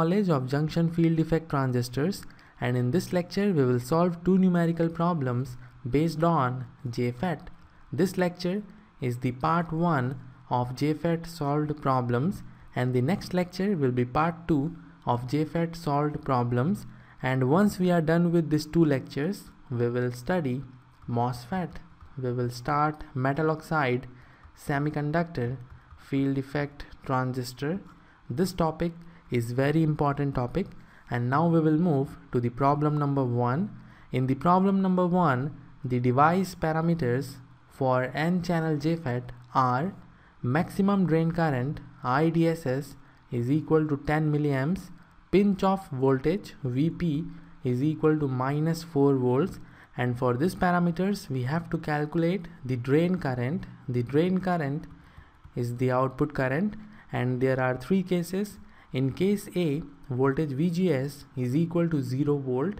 knowledge of junction field effect transistors and in this lecture we will solve two numerical problems based on JFET. This lecture is the part 1 of JFET solved problems and the next lecture will be part 2 of JFET solved problems and once we are done with these two lectures we will study MOSFET. We will start metal oxide, semiconductor, field effect transistor. This topic is very important topic and now we will move to the problem number 1. In the problem number 1, the device parameters for n-channel JFET are maximum drain current IDSS is equal to 10 milliamps, pinch off voltage VP is equal to minus 4 volts and for these parameters we have to calculate the drain current. The drain current is the output current and there are three cases in case A, voltage VGS is equal to 0 volt.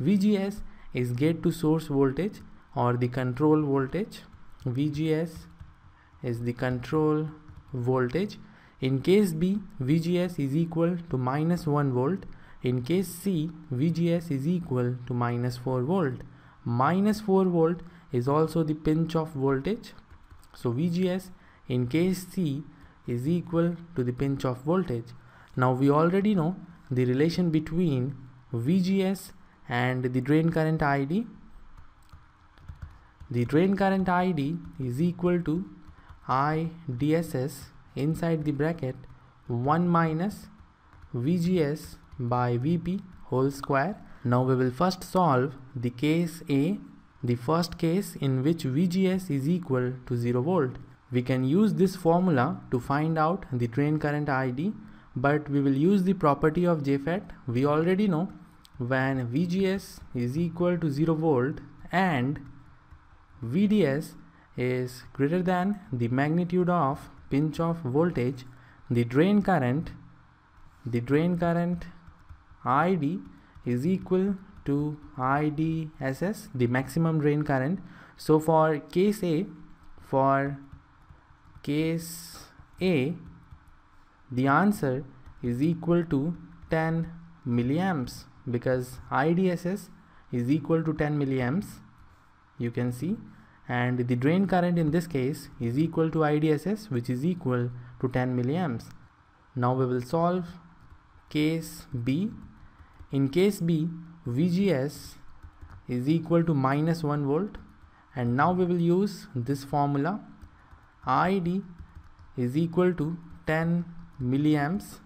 VGS is gate to source voltage or the control voltage. VGS is the control voltage. In case B, VGS is equal to minus 1 volt. In case C, VGS is equal to minus 4 volt. Minus 4 volt is also the pinch off voltage. So VGS in case C is equal to the pinch off voltage. Now we already know the relation between VGS and the drain current ID. The drain current ID is equal to IDSS inside the bracket 1 minus VGS by VP whole square. Now we will first solve the case A, the first case in which VGS is equal to 0 volt. We can use this formula to find out the drain current ID but we will use the property of JFET. We already know when VGS is equal to 0 volt and VDS is greater than the magnitude of pinch of voltage, the drain current, the drain current ID is equal to IDSS, the maximum drain current. So for case A, for case A, the answer is equal to 10 milliamps because IDSS is equal to 10 milliamps you can see and the drain current in this case is equal to IDSS which is equal to 10 milliamps. Now we will solve case B. In case B VGS is equal to minus 1 volt and now we will use this formula ID is equal to 10 milliamps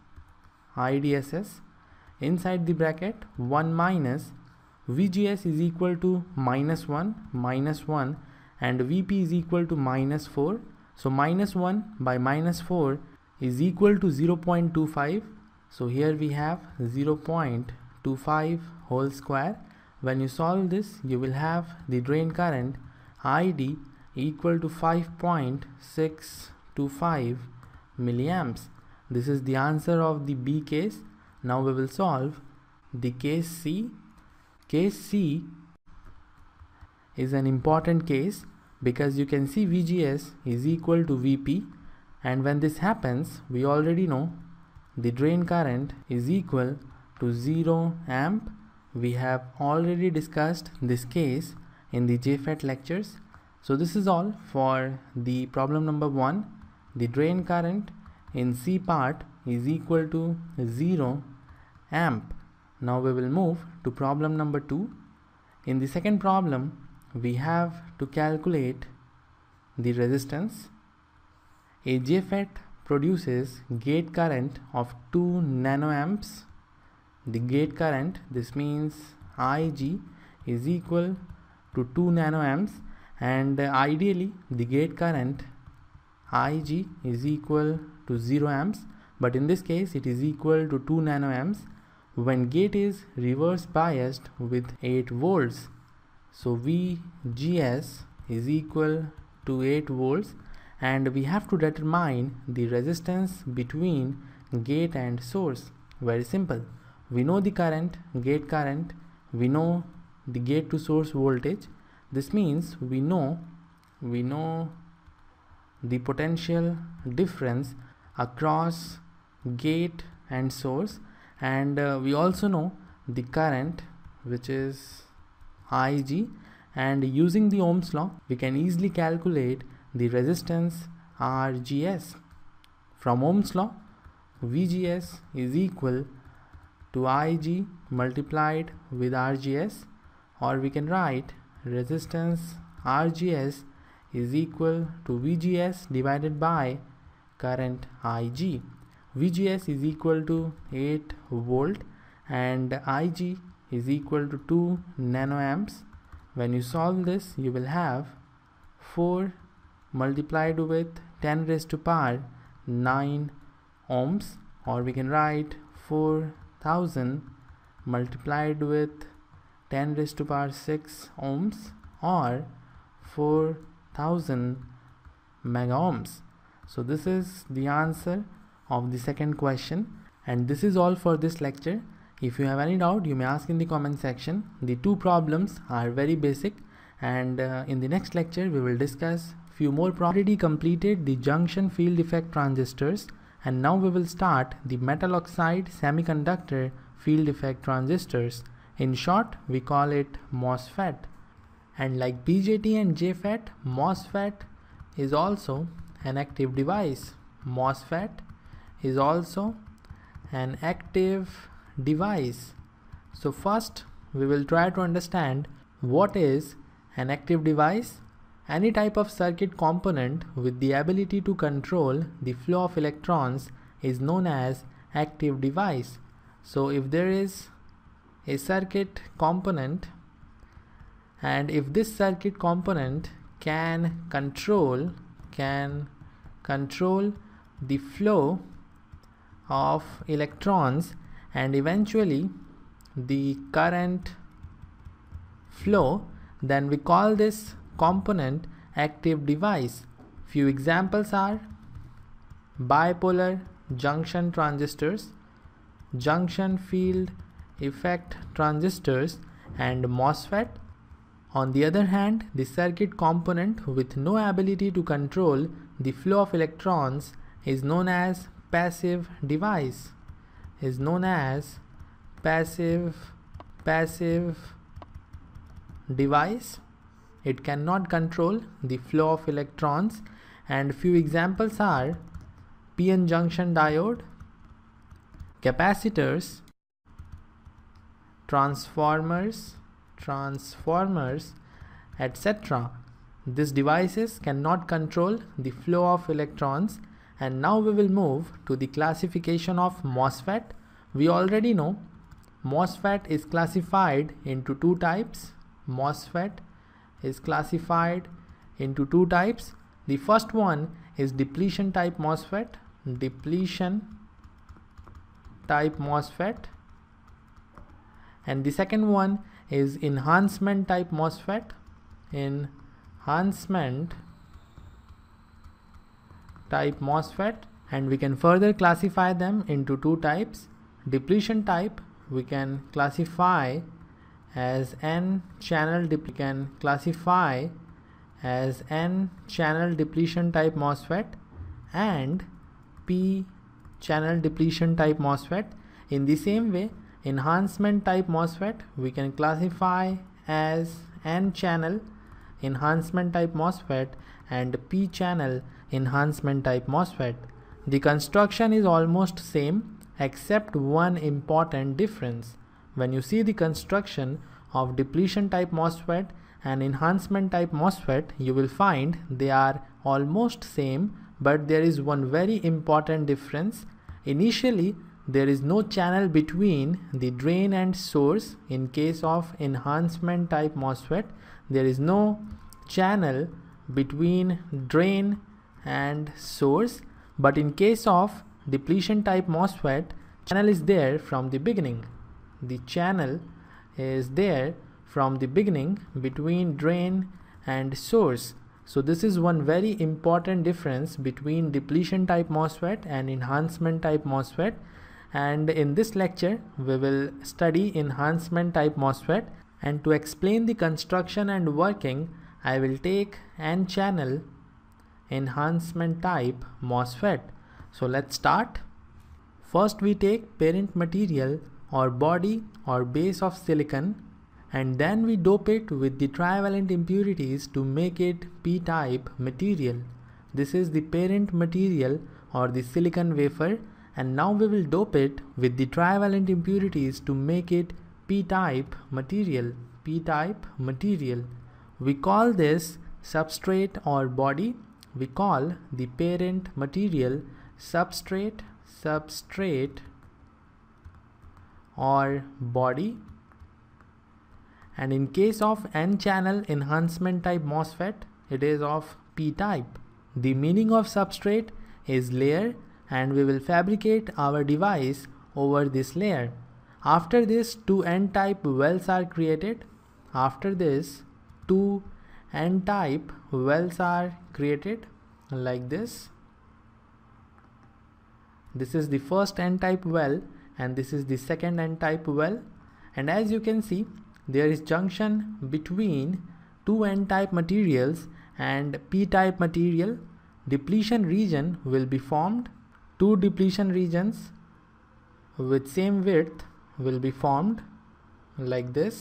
IDSS inside the bracket 1 minus VGS is equal to minus 1 minus 1 and VP is equal to minus 4 so minus 1 by minus 4 is equal to 0.25 so here we have 0.25 whole square when you solve this you will have the drain current ID equal to 5.625 milliamps this is the answer of the B case. Now we will solve the case C. Case C is an important case because you can see VGS is equal to VP and when this happens we already know the drain current is equal to 0 amp. We have already discussed this case in the JFET lectures. So this is all for the problem number 1. The drain current in C part is equal to 0 amp. Now we will move to problem number 2. In the second problem, we have to calculate the resistance. A JFET produces gate current of 2 nanoamps. The gate current, this means IG is equal to 2 nanoamps and uh, ideally the gate current IG is equal to 0 amps but in this case it is equal to 2 nanoamps when gate is reverse biased with 8 volts so VGS is equal to 8 volts and we have to determine the resistance between gate and source very simple we know the current gate current we know the gate to source voltage this means we know we know the potential difference across gate and source and uh, we also know the current which is IG and using the Ohm's law we can easily calculate the resistance RGS from Ohm's law VGS is equal to IG multiplied with RGS or we can write resistance RGS is equal to VGS divided by current Ig. VGS is equal to 8 volt and Ig is equal to 2 nanoamps. When you solve this, you will have 4 multiplied with 10 raised to power 9 ohms or we can write 4000 multiplied with 10 raised to power 6 ohms or 4000 mega ohms. So this is the answer of the second question and this is all for this lecture. If you have any doubt you may ask in the comment section. The two problems are very basic and uh, in the next lecture we will discuss few more already completed the junction field effect transistors and now we will start the metal oxide semiconductor field effect transistors. In short, we call it MOSFET. And like BJT and JFET, MOSFET is also an active device. MOSFET is also an active device. So first we will try to understand what is an active device any type of circuit component with the ability to control the flow of electrons is known as active device. So if there is a circuit component and if this circuit component can control can control the flow of electrons and eventually the current flow then we call this component active device few examples are bipolar junction transistors junction field effect transistors and MOSFET on the other hand, the circuit component with no ability to control the flow of electrons is known as passive device is known as passive passive device it cannot control the flow of electrons and few examples are p-n junction diode capacitors transformers transformers, etc. These devices cannot control the flow of electrons and now we will move to the classification of MOSFET. We already know MOSFET is classified into two types. MOSFET is classified into two types. The first one is depletion type MOSFET. Depletion type MOSFET and the second one is enhancement type MOSFET. Enhancement type MOSFET and we can further classify them into two types. Depletion type we can classify as n channel we can classify as n channel depletion type MOSFET and p channel depletion type MOSFET. In the same way enhancement type MOSFET we can classify as N channel enhancement type MOSFET and P channel enhancement type MOSFET. The construction is almost same except one important difference. When you see the construction of depletion type MOSFET and enhancement type MOSFET, you will find they are almost same but there is one very important difference. Initially, there is no channel between the drain and source in case of enhancement type MOSFET there is no channel between drain and source but in case of depletion type MOSFET channel is there from the beginning the channel is there from the beginning between drain and source so this is one very important difference between depletion type MOSFET and enhancement type MOSFET and in this lecture we will study enhancement type MOSFET and to explain the construction and working I will take and channel enhancement type MOSFET. So let's start. First we take parent material or body or base of silicon and then we dope it with the trivalent impurities to make it p-type material. This is the parent material or the silicon wafer and now we will dope it with the trivalent impurities to make it p-type material p-type material we call this substrate or body we call the parent material substrate substrate or body and in case of n channel enhancement type MOSFET it is of p type the meaning of substrate is layer and we will fabricate our device over this layer. After this two n-type wells are created. After this two n-type wells are created like this. This is the first n-type well and this is the second n-type well and as you can see there is junction between two n-type materials and p-type material depletion region will be formed two depletion regions with same width will be formed like this.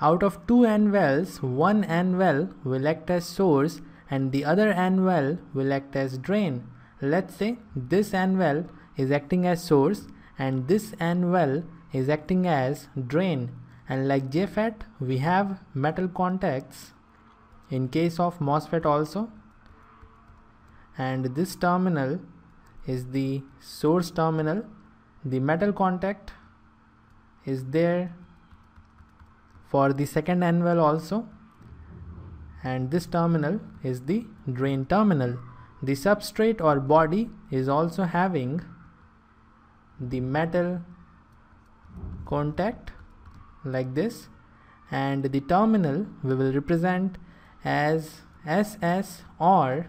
Out of two N wells, one N well will act as source and the other N well will act as drain. Let's say this N well is acting as source and this N well is acting as drain and like JFET we have metal contacts in case of MOSFET also and this terminal is the source terminal the metal contact is there for the second anvil also and this terminal is the drain terminal the substrate or body is also having the metal contact like this and the terminal we will represent as SS or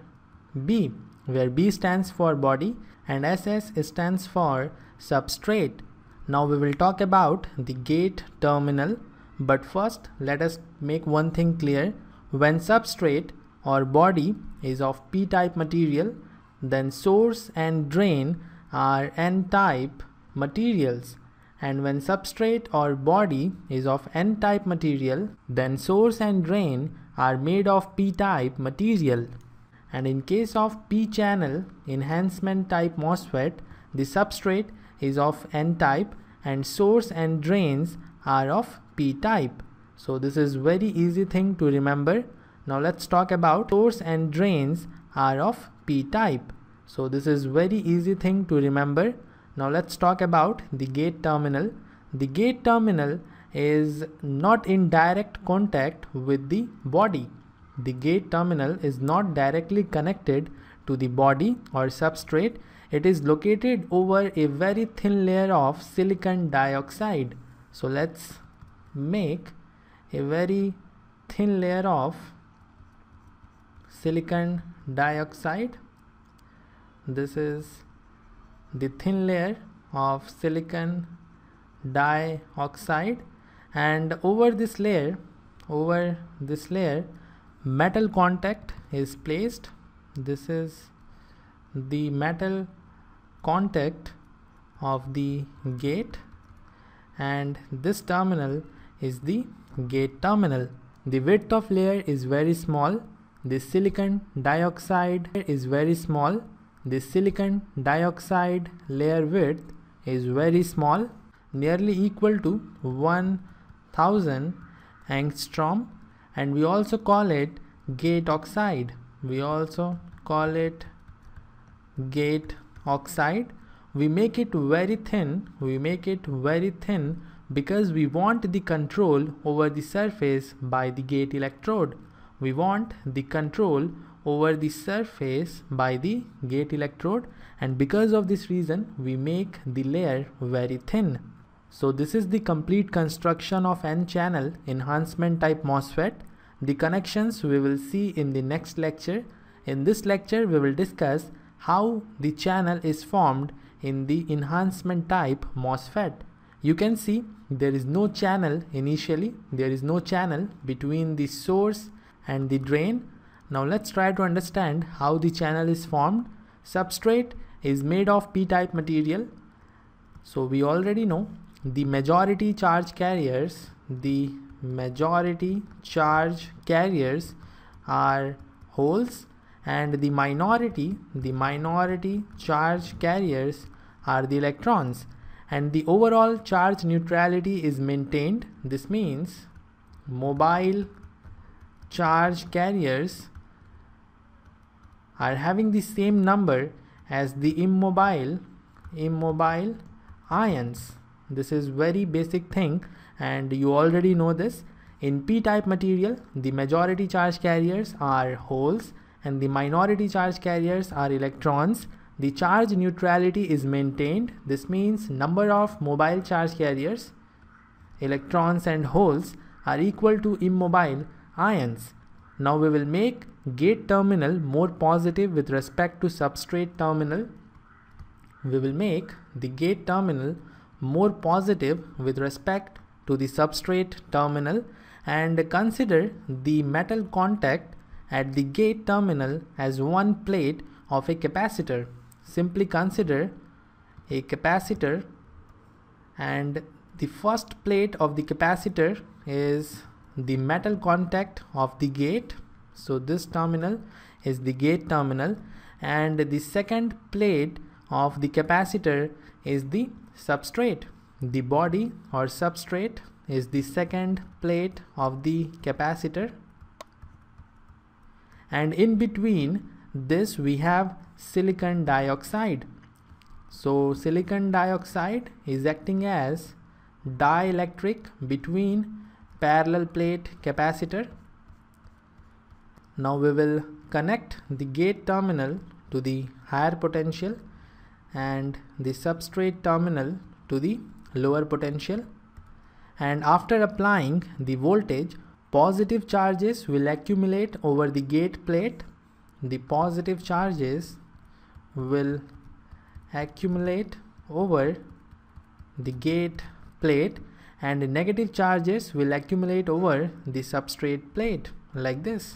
B, where B stands for body and SS stands for substrate. Now we will talk about the gate terminal, but first let us make one thing clear. When substrate or body is of p-type material, then source and drain are n-type materials. And when substrate or body is of n-type material, then source and drain are made of p-type material and in case of p channel enhancement type MOSFET the substrate is of n type and source and drains are of p type so this is very easy thing to remember now let's talk about source and drains are of p type so this is very easy thing to remember now let's talk about the gate terminal the gate terminal is not in direct contact with the body the gate terminal is not directly connected to the body or substrate. It is located over a very thin layer of silicon dioxide. So let's make a very thin layer of silicon dioxide. This is the thin layer of silicon dioxide and over this layer over this layer metal contact is placed this is the metal contact of the gate and this terminal is the gate terminal the width of layer is very small the silicon dioxide is very small the silicon dioxide layer width is very small nearly equal to 1000 angstrom and we also call it gate oxide we also call it gate oxide we make it very thin we make it very thin because we want the control over the surface by the gate electrode we want the control over the surface by the gate electrode and because of this reason we make the layer very thin so this is the complete construction of N-channel enhancement type MOSFET. The connections we will see in the next lecture. In this lecture we will discuss how the channel is formed in the enhancement type MOSFET. You can see there is no channel initially, there is no channel between the source and the drain. Now let's try to understand how the channel is formed. Substrate is made of p-type material. So we already know the majority charge carriers the majority charge carriers are holes and the minority the minority charge carriers are the electrons and the overall charge neutrality is maintained this means mobile charge carriers are having the same number as the immobile immobile ions this is very basic thing and you already know this. In p-type material, the majority charge carriers are holes and the minority charge carriers are electrons. The charge neutrality is maintained. This means number of mobile charge carriers, electrons and holes are equal to immobile ions. Now we will make gate terminal more positive with respect to substrate terminal. We will make the gate terminal more positive with respect to the substrate terminal and consider the metal contact at the gate terminal as one plate of a capacitor. Simply consider a capacitor and the first plate of the capacitor is the metal contact of the gate. So this terminal is the gate terminal and the second plate of the capacitor is the substrate. The body or substrate is the second plate of the capacitor and in between this we have silicon dioxide. So silicon dioxide is acting as dielectric between parallel plate capacitor. Now we will connect the gate terminal to the higher potential and the substrate terminal to the lower potential and after applying the voltage positive charges will accumulate over the gate plate the positive charges will accumulate over the gate plate and the negative charges will accumulate over the substrate plate like this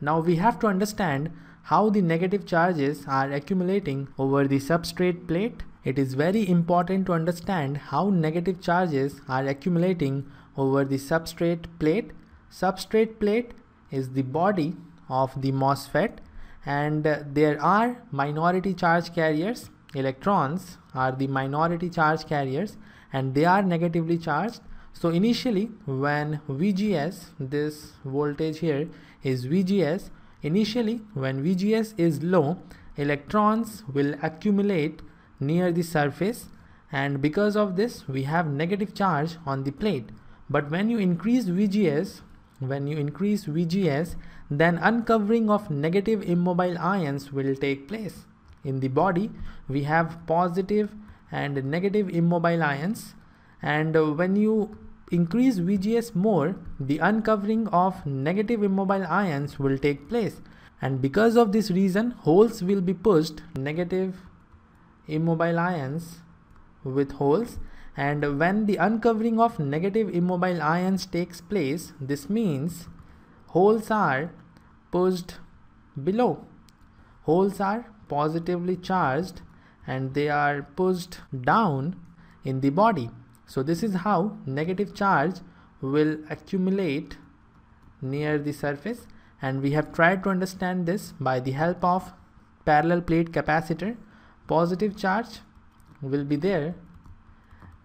now we have to understand how the negative charges are accumulating over the substrate plate, it is very important to understand how negative charges are accumulating over the substrate plate. Substrate plate is the body of the MOSFET and there are minority charge carriers. Electrons are the minority charge carriers and they are negatively charged. So initially when VGS, this voltage here is VGS, Initially, when VGS is low, electrons will accumulate near the surface and because of this we have negative charge on the plate. But when you increase VGS, when you increase VGS, then uncovering of negative immobile ions will take place. In the body, we have positive and negative immobile ions and uh, when you increase VGS more, the uncovering of negative immobile ions will take place. And because of this reason, holes will be pushed, negative immobile ions with holes. And when the uncovering of negative immobile ions takes place, this means holes are pushed below. Holes are positively charged and they are pushed down in the body. So this is how negative charge will accumulate near the surface and we have tried to understand this by the help of parallel plate capacitor. Positive charge will be there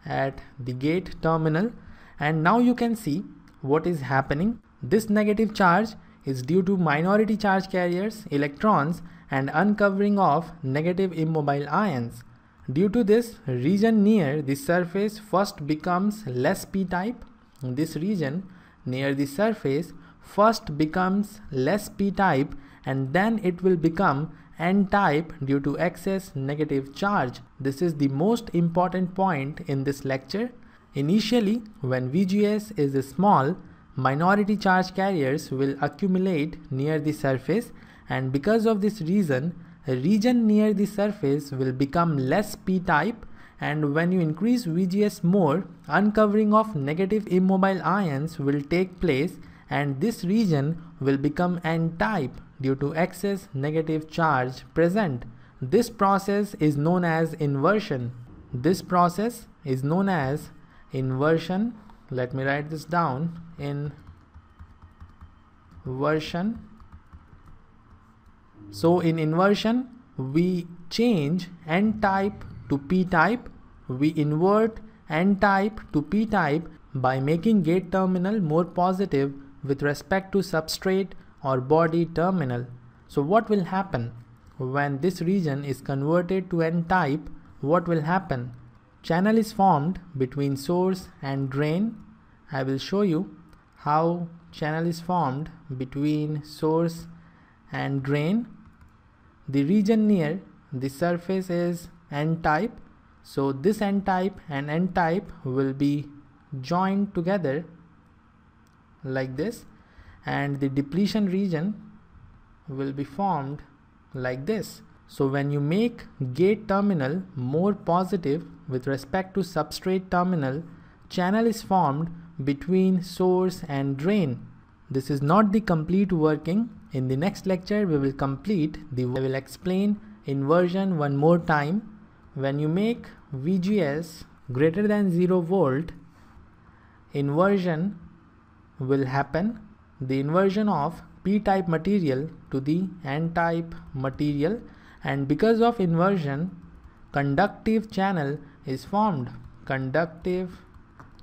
at the gate terminal and now you can see what is happening. This negative charge is due to minority charge carriers, electrons and uncovering of negative immobile ions. Due to this, region near the surface first becomes less p-type. This region near the surface first becomes less p-type and then it will become n-type due to excess negative charge. This is the most important point in this lecture. Initially, when VGS is small, minority charge carriers will accumulate near the surface and because of this reason, region near the surface will become less p-type and when you increase VGS more, uncovering of negative immobile ions will take place and this region will become n-type due to excess negative charge present. This process is known as inversion. This process is known as inversion. Let me write this down in version so in inversion, we change N type to P type, we invert N type to P type by making gate terminal more positive with respect to substrate or body terminal. So what will happen? When this region is converted to N type, what will happen? Channel is formed between source and drain. I will show you how channel is formed between source and drain the region near the surface is n-type so this n-type and n-type will be joined together like this and the depletion region will be formed like this. So when you make gate terminal more positive with respect to substrate terminal, channel is formed between source and drain. This is not the complete working in the next lecture, we will complete the, we will explain inversion one more time. When you make VGS greater than 0 volt, inversion will happen. The inversion of p-type material to the n-type material and because of inversion, conductive channel is formed. Conductive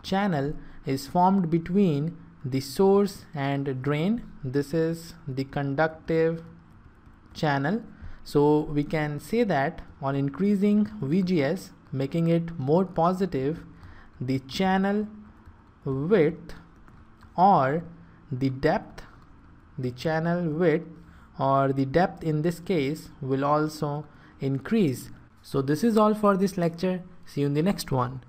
channel is formed between the source and drain this is the conductive channel so we can say that on increasing VGS making it more positive the channel width or the depth the channel width or the depth in this case will also increase so this is all for this lecture see you in the next one